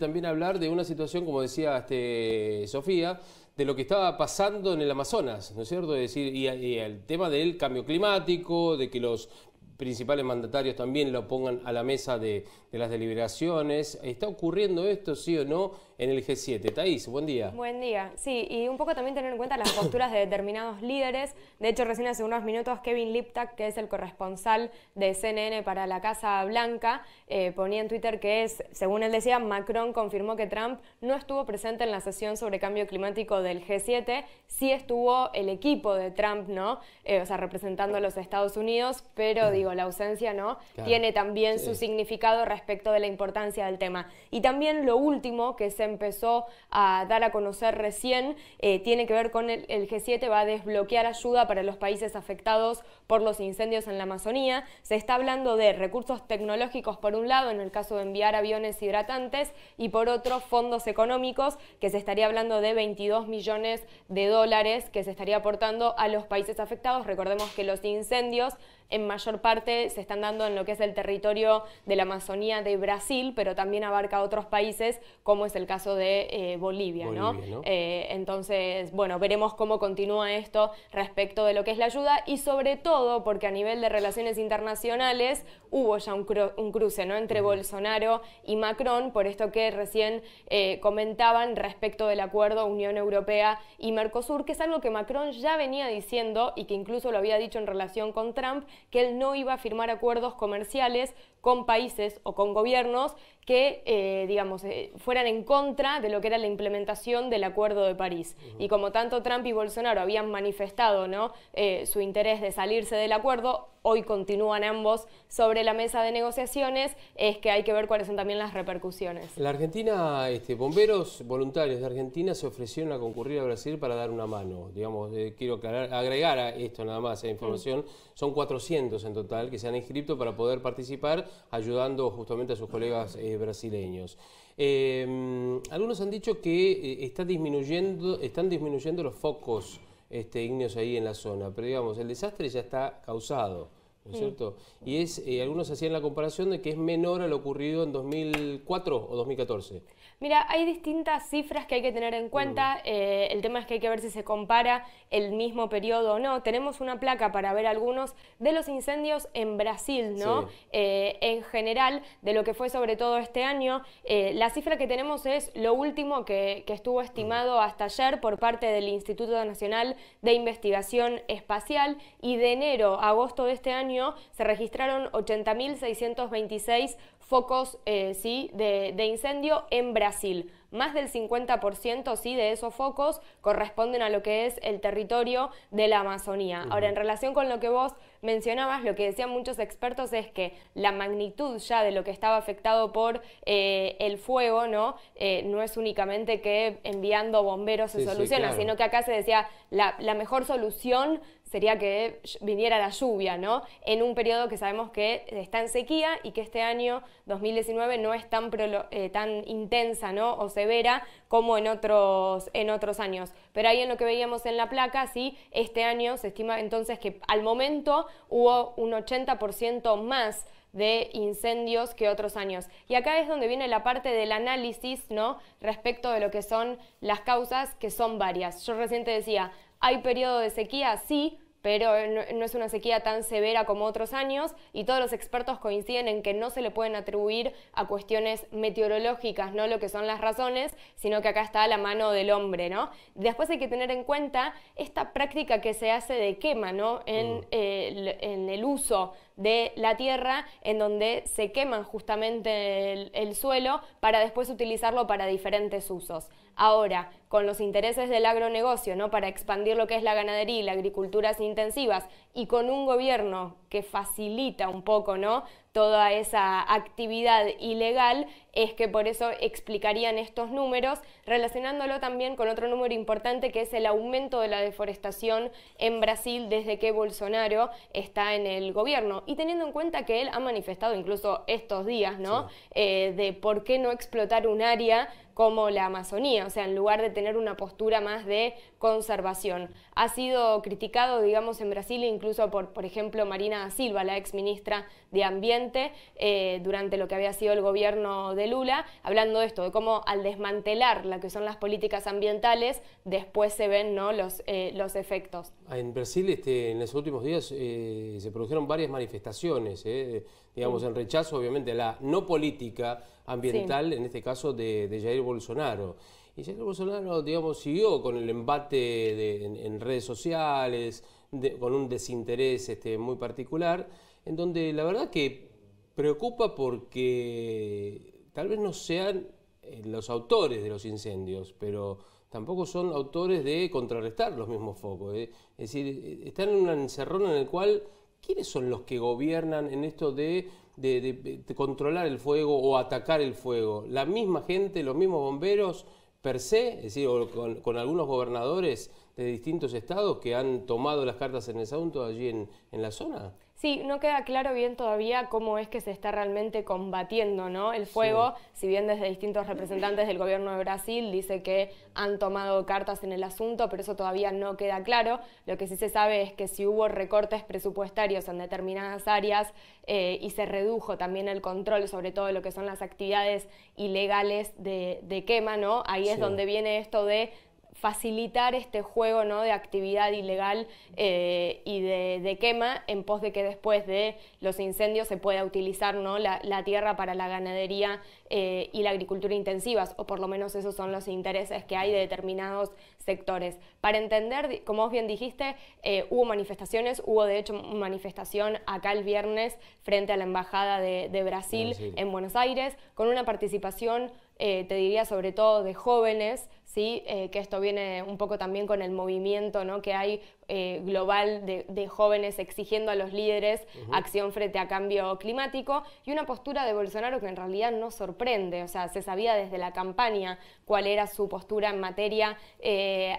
también hablar de una situación, como decía este, Sofía, de lo que estaba pasando en el Amazonas, ¿no es cierto? Es decir, y el tema del cambio climático, de que los principales mandatarios también lo pongan a la mesa de, las deliberaciones. ¿Está ocurriendo esto, sí o no, en el G7? Thaís, buen día. Buen día. Sí, y un poco también tener en cuenta las posturas de determinados líderes. De hecho, recién hace unos minutos Kevin Liptak, que es el corresponsal de CNN para la Casa Blanca, eh, ponía en Twitter que es, según él decía, Macron confirmó que Trump no estuvo presente en la sesión sobre cambio climático del G7, sí estuvo el equipo de Trump, ¿no? Eh, o sea, representando a los Estados Unidos, pero digo, la ausencia, ¿no? Tiene también su significado respecto de la importancia del tema. Y también lo último que se empezó a dar a conocer recién eh, tiene que ver con el, el, G7 va a desbloquear ayuda para los países afectados por los incendios en la Amazonía. Se está hablando de recursos tecnológicos por un lado, en el caso de enviar aviones hidratantes, y por otro fondos económicos, que se estaría hablando de 22 millones de dólares que se estaría aportando a los países afectados. Recordemos que los incendios en mayor parte se están dando en lo que es el territorio de la Amazonía de Brasil, pero también abarca otros países, como es el caso de eh, Bolivia. ¿no? Eh, entonces, bueno, veremos cómo continúa esto respecto de lo que es la ayuda y sobre todo porque a nivel de relaciones internacionales hubo ya un, cruce ¿no? entre Bolsonaro y Macron, por esto que recién eh, comentaban respecto del acuerdo Unión Europea y Mercosur, que es algo que Macron ya venía diciendo y que incluso lo había dicho en relación con Trump, que él no iba iba a firmar acuerdos comerciales con países o con gobiernos que, eh, digamos, eh, fueran en contra de lo que era la implementación del Acuerdo de París. Y como tanto Trump y Bolsonaro habían manifestado ¿no? Eh, su interés de salirse del acuerdo, hoy continúan ambos sobre la mesa de negociaciones, es que hay que ver cuáles son también las repercusiones. La Argentina, este, bomberos voluntarios de Argentina se ofrecieron a concurrir a Brasil para dar una mano. Digamos, quiero agregar a esto nada más, esa información, mm. son 400 en total que se han inscrito para poder participar ayudando justamente a sus colegas eh, brasileños. Eh, algunos han dicho que eh, está disminuyendo, están disminuyendo los focos este, ígneos ahí en la zona, pero digamos, el desastre ya está causado cierto? Y es, eh, algunos hacían la comparación de que es menor a lo ocurrido en 2004 o 2014. Mira, hay distintas cifras que hay que tener en cuenta. Eh, el tema es que hay que ver si se compara el mismo periodo o no. Tenemos una placa para ver algunos de los incendios en Brasil, ¿no? Eh, en general, de lo que fue sobre todo este año, la cifra que tenemos es lo último que, estuvo estimado hasta ayer por parte del Instituto Nacional de Investigación Espacial y de enero a agosto de este año se registraron 80.626 focos eh, ¿sí? de, incendio en Brasil. Más del 50% ¿sí? de esos focos corresponden a lo que es el territorio de la Amazonía. Ahora, en relación con lo que vos mencionabas, lo que decían muchos expertos es que la magnitud ya de lo que estaba afectado por eh, el fuego, ¿no? Eh, no es únicamente que enviando bomberos se soluciona, sino que acá se decía la mejor solución sería que viniera la lluvia, ¿no? En un periodo que sabemos que está en sequía y que este año 2019 no es tan, eh, tan intensa, ¿no? O severa como en otros, en otros años. Pero ahí en lo que veíamos en la placa, sí, este año se estima entonces que al momento hubo un 80% más de incendios que otros años. Y acá es donde viene la parte del análisis, ¿no? Respecto de lo que son las causas, que son varias. Yo reciente decía, ¿hay periodo de sequía? Sí, pero no, es una sequía tan severa como otros años y todos los expertos coinciden en que no se le pueden atribuir a cuestiones meteorológicas, no lo que son las razones, sino que acá está la mano del hombre, ¿no? Después hay que tener en cuenta esta práctica que se hace de quema, mm. eh, En, el uso de la tierra, en donde se queman justamente el suelo para después utilizarlo para diferentes usos. Ahora, con los intereses del agronegocio, ¿no? Para expandir lo que es la ganadería y las agriculturas intensivas y con un gobierno que facilita un poco, ¿no? Toda esa actividad ilegal, es que por eso explicarían estos números, relacionándolo también con otro número importante que es el aumento de la deforestación en Brasil desde que Bolsonaro está en el gobierno. Y teniendo en cuenta que él ha manifestado incluso estos días, ¿no? Eh, de por qué no explotar un área como la Amazonía, o sea, en lugar de tener una postura más de conservación. Ha sido criticado, digamos, en Brasil incluso por, por ejemplo, Marina Silva, la ex ministra de Ambiente, eh, durante lo que había sido el gobierno de Lula, hablando de esto, de cómo al desmantelar lo que son las políticas ambientales, después se ven ¿no? los, eh, los efectos. Ah, en Brasil, este, en los últimos días, eh, se produjeron varias manifestaciones digamos, en rechazo obviamente a la no política ambiental, en este caso de, Jair Bolsonaro. Y Jair Bolsonaro, digamos, siguió con el embate en, redes sociales, con un desinterés este, muy particular, en donde la verdad que preocupa porque tal vez no sean eh, los autores de los incendios, pero tampoco son autores de contrarrestar los mismos focos. Eh. Es decir, eh, están en un encerrón en el cual ¿quiénes son los que gobiernan en esto de, controlar el fuego o atacar el fuego? ¿La misma gente, los mismos bomberos per se, es decir, con, algunos gobernadores de distintos estados que han tomado las cartas en el asunto allí en la zona? Sí, no queda claro bien todavía cómo es que se está realmente combatiendo ¿no? el fuego, si bien desde distintos representantes del gobierno de Brasil dice que han tomado cartas en el asunto, pero eso todavía no queda claro. Lo que sí se sabe es que si hubo recortes presupuestarios en determinadas áreas eh, y se redujo también el control sobre todo lo que son las actividades ilegales de, quema, ¿no? ahí es donde viene esto de facilitar este juego ¿no? de actividad ilegal eh, y de, quema en pos de que después de los incendios se pueda utilizar ¿no? la, tierra para la ganadería eh, y la agricultura intensivas, o por lo menos esos son los intereses que hay de determinados sectores. Para entender, como vos bien dijiste, eh, hubo manifestaciones, hubo de hecho una manifestación acá el viernes frente a la Embajada de, Brasil en Buenos Aires, con una participación eh, te diría sobre todo de jóvenes, ¿sí? Eh, que esto viene un poco también con el movimiento ¿no? que hay eh, global de, jóvenes exigiendo a los líderes acción frente a cambio climático y una postura de Bolsonaro que en realidad no sorprende, o sea, se sabía desde la campaña cuál era su postura en materia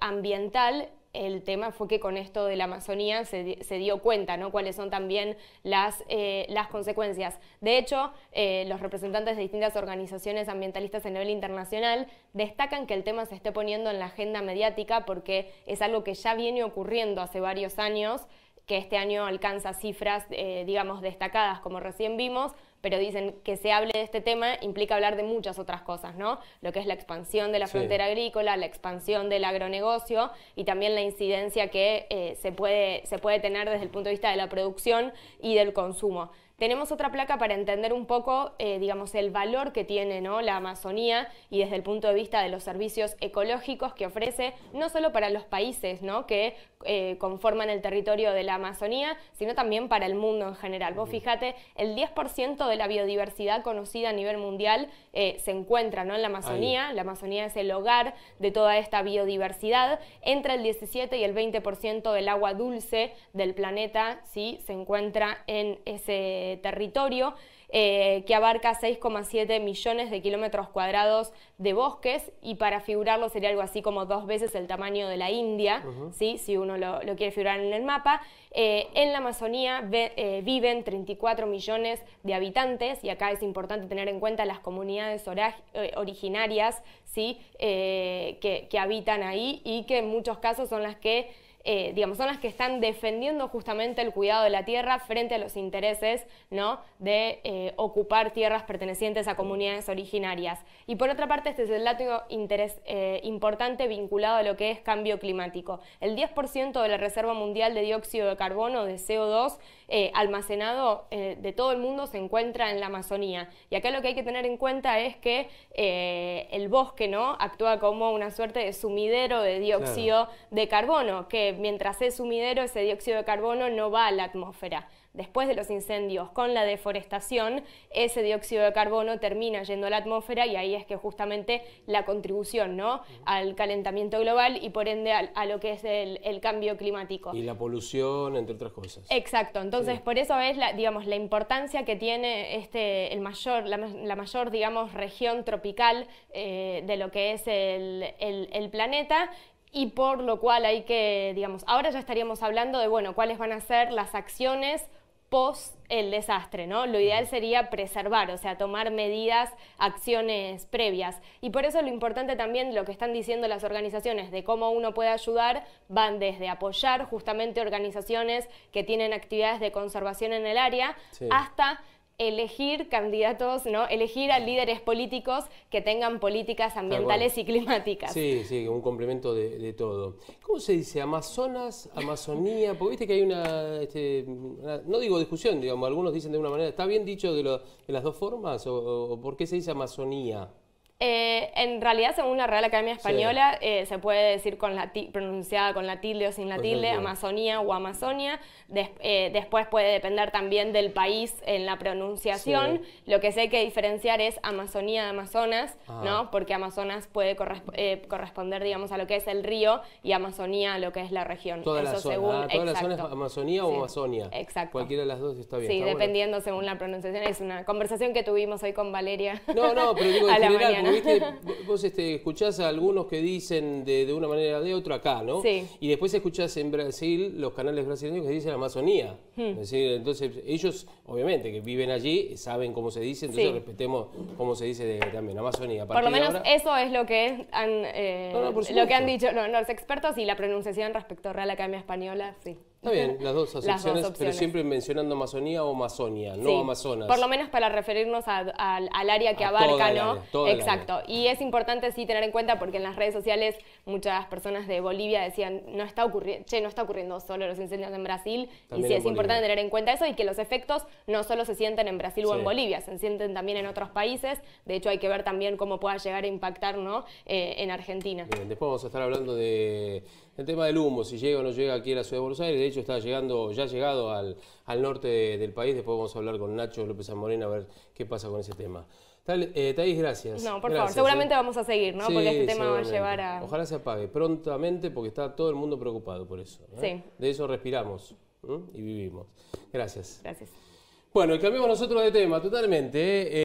ambiental el tema fue que con esto de la Amazonía se, dio cuenta, ¿no? Cuáles son también las, eh, consecuencias. De hecho, eh, los representantes de distintas organizaciones ambientalistas a nivel internacional destacan que el tema se esté poniendo en la agenda mediática porque es algo que ya viene ocurriendo hace varios años que este año alcanza cifras, eh, digamos, destacadas, como recién vimos, pero dicen que se hable de este tema implica hablar de muchas otras cosas, ¿no? Lo que es la expansión de la frontera agrícola, la expansión del agronegocio y también la incidencia que eh, se, puede, se puede tener desde el punto de vista de la producción y del consumo. Tenemos otra placa para entender un poco, eh, digamos, el valor que tiene ¿no? la Amazonía y desde el punto de vista de los servicios ecológicos que ofrece, no solo para los países que eh, conforman el territorio de la Amazonía, sino también para el mundo en general. Vos fíjate, el 10% de la biodiversidad conocida a nivel mundial eh, se encuentra en la Amazonía. La Amazonía es el hogar de toda esta biodiversidad. Entre el 17 y el 20% del agua dulce del planeta ¿sí? se encuentra en ese territorio eh, que abarca 6,7 millones de kilómetros cuadrados de bosques y para figurarlo sería algo así como dos veces el tamaño de la India, ¿sí? si uno lo, quiere figurar en el mapa. Eh, en la Amazonía eh, viven 34 millones de habitantes y acá es importante tener en cuenta las comunidades originarias ¿sí? que, que habitan ahí y que en muchos casos son las que... Eh, digamos, son las que están defendiendo justamente el cuidado de la tierra frente a los intereses ¿no? de eh, ocupar tierras pertenecientes a comunidades originarias. Y por otra parte, este es el dato interés, eh, importante vinculado a lo que es cambio climático. El 10% de la Reserva Mundial de Dióxido de Carbono, de CO2, almacenado de todo el mundo se encuentra en la Amazonía. Y acá lo que hay que tener en cuenta es que el bosque ¿no? actúa como una suerte de sumidero de dióxido de carbono, que mientras es sumidero ese dióxido de carbono no va a la atmósfera. Después de los incendios con la deforestación, ese dióxido de carbono termina yendo a la atmósfera y ahí es que justamente la contribución ¿no? al calentamiento global y por ende a, lo que es el, cambio climático. Y la polución, entre otras cosas. Exacto, entonces por eso es la, digamos, la importancia que tiene este, el mayor, la, mayor digamos, región tropical eh, de lo que es el planeta y por lo cual hay que, digamos, ahora ya estaríamos hablando de, bueno, cuáles van a ser las acciones post el desastre, ¿no? Lo ideal sería preservar, o sea, tomar medidas, acciones previas. Y por eso lo importante también, lo que están diciendo las organizaciones de cómo uno puede ayudar, van desde apoyar justamente organizaciones que tienen actividades de conservación en el área, hasta elegir candidatos, ¿no? Elegir a líderes políticos que tengan políticas ambientales y climáticas. Sí, sí, un complemento de, todo. ¿Cómo se dice? Amazonas, Amazonía, porque viste que hay una, este, no digo discusión, digamos, algunos dicen de una manera, ¿está bien dicho de, las dos formas? ¿O, por qué se dice Amazonía? Eh, en realidad, según la Real Academia Española, eh, se puede decir con la pronunciada con la tilde o sin la tilde, Amazonía o Amazonia. Eh, después puede depender también del país en la pronunciación. Lo que sé que diferenciar es Amazonía de Amazonas, ah. ¿no? Porque Amazonas puede corresponder, digamos, a lo que es el río y Amazonía a lo que es la región. Toda Eso ah, la según, Amazonía o Amazonia. Exacto. Cualquiera de las dos está bien. Sí, dependiendo según la pronunciación. Es una conversación que tuvimos hoy con Valeria. No, no, pero digo, en a vos este, escuchás a algunos que dicen de, una manera o de otra acá, ¿no? Sí. Y después escuchás en Brasil los canales brasileños que dicen Amazonía. Hmm. entonces ellos, obviamente, que viven allí, saben cómo se dice, entonces respetemos cómo se dice de, también Amazonía. Por lo menos eso es lo que han, eh, lo que han dicho los expertos y la pronunciación respecto a Real Academia Española, sí. Está bien, las dos asociaciones, pero siempre mencionando Amazonía o Amazonia, no Amazonas. Por lo menos para referirnos al área que abarca, ¿no? Exacto. Y es importante sí tener en cuenta porque en las redes sociales muchas personas de Bolivia decían, no está ocurriendo, che, no está ocurriendo solo los incendios en Brasil. y sí, es importante tener en cuenta eso y que los efectos no solo se sienten en Brasil o en Bolivia, se sienten también en otros países. De hecho, hay que ver también cómo pueda llegar a impactar, ¿no? Eh, en Argentina. Bien, después vamos a estar hablando de el tema del humo, si llega o no llega aquí a la ciudad de Buenos Aires, de hecho está llegando, ya ha llegado al, norte del país, después vamos a hablar con Nacho López Amorena a ver qué pasa con ese tema. Tal, eh, Thais, gracias. No, por favor, eh. seguramente vamos a seguir, ¿no? porque este tema va a llevar a... Ojalá se apague prontamente porque está todo el mundo preocupado por eso. ¿eh? Sí. De eso respiramos y vivimos. Gracias. Gracias. Bueno, y cambiamos nosotros de tema totalmente.